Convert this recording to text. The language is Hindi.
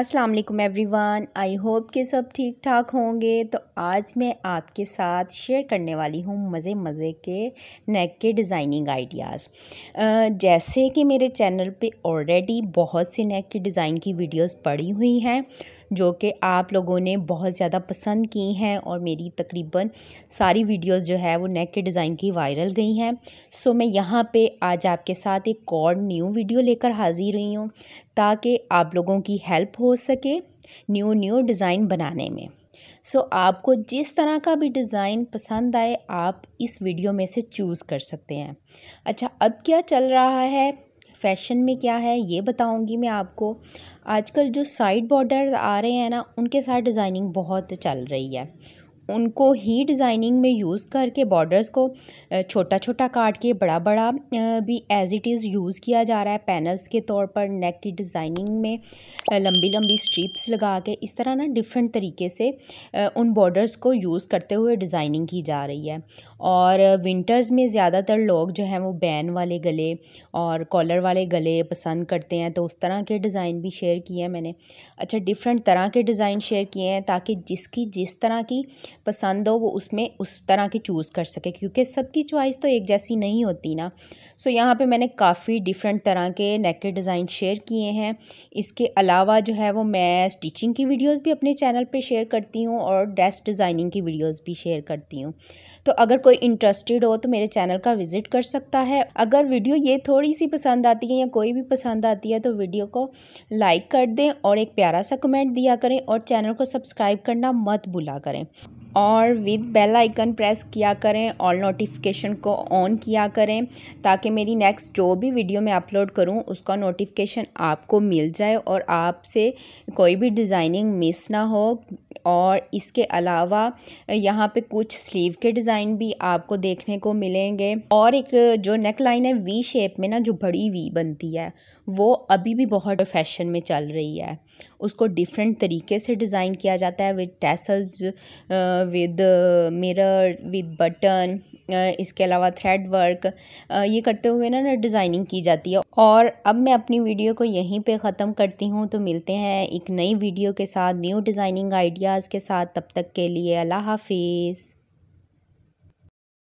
असलम वालेकुम एवरीवन आई होप कि सब ठीक ठाक होंगे तो आज मैं आपके साथ शेयर करने वाली हूँ मज़े मज़े के नेक के डिज़ाइनिंग आइडियाज़ जैसे कि मेरे चैनल पे ऑलरेडी बहुत सी नेक के डिज़ाइन की वीडियोस पड़ी हुई हैं जो कि आप लोगों ने बहुत ज़्यादा पसंद की हैं और मेरी तकरीबन सारी वीडियोस जो है वो नेक के डिज़ाइन की वायरल गई हैं सो मैं यहाँ पे आज आपके साथ एक और न्यू वीडियो लेकर हाज़िर हुई हूँ ताकि आप लोगों की हेल्प हो सके न्यू न्यू डिज़ाइन बनाने में सो so, आपको जिस तरह का भी डिज़ाइन पसंद आए आप इस वीडियो में से चूज़ कर सकते हैं अच्छा अब क्या चल रहा है फैशन में क्या है ये बताऊंगी मैं आपको आजकल जो साइड बॉर्डर आ रहे हैं ना उनके साथ डिज़ाइनिंग बहुत चल रही है उनको ही डिज़ाइनिंग में यूज़ करके बॉर्डर्स को छोटा छोटा काट के बड़ा बड़ा भी एज़ इट इज़ यूज़ किया जा रहा है पैनल्स के तौर पर नेक की डिज़ाइनिंग में लंबी लंबी स्ट्रिप्स लगा के इस तरह ना डिफरेंट तरीके से उन बॉर्डर्स को यूज़ करते हुए डिज़ाइनिंग की जा रही है और विंटर्स में ज़्यादातर लोग जो हैं वो बैन वाले गले और कॉलर वाले गले पसंद करते हैं तो उस तरह के डिज़ाइन भी शेयर किए हैं मैंने अच्छा डिफरेंट तरह के डिज़ाइन शेयर किए हैं ताकि जिसकी जिस तरह की पसंद हो वो उसमें उस तरह की चूज़ कर सके क्योंकि सबकी चॉइस तो एक जैसी नहीं होती ना सो so, यहाँ पे मैंने काफ़ी डिफरेंट तरह के नेक डिज़ाइन शेयर किए हैं इसके अलावा जो है वो मैं स्टिचिंग की वीडियोस भी अपने चैनल पे शेयर करती हूँ और ड्रेस डिज़ाइनिंग की वीडियोस भी शेयर करती हूँ तो अगर कोई इंटरेस्टेड हो तो मेरे चैनल का विज़िट कर सकता है अगर वीडियो ये थोड़ी सी पसंद आती है या कोई भी पसंद आती है तो वीडियो को लाइक कर दें और एक प्यारा सा कमेंट दिया करें और चैनल को सब्सक्राइब करना मत भुला करें और विद बेल आइकन प्रेस किया करें ऑल नोटिफिकेशन को ऑन किया करें ताकि मेरी नेक्स्ट जो भी वीडियो मैं अपलोड करूं उसका नोटिफिकेशन आपको मिल जाए और आपसे कोई भी डिज़ाइनिंग मिस ना हो और इसके अलावा यहाँ पे कुछ स्लीव के डिज़ाइन भी आपको देखने को मिलेंगे और एक जो नेक लाइन है वी शेप में ना जो बड़ी वी बनती है वो अभी भी बहुत फैशन में चल रही है उसको डिफरेंट तरीके से डिज़ाइन किया जाता है with tassels with mirror with button इसके अलावा थ्रेड वर्क ये करते हुए ना डिज़ाइनिंग की जाती है और अब मैं अपनी वीडियो को यहीं पे ख़त्म करती हूँ तो मिलते हैं एक नई वीडियो के साथ न्यू डिज़ाइनिंग आइडियाज़ के साथ तब तक के लिए अल्लाह हाफिज़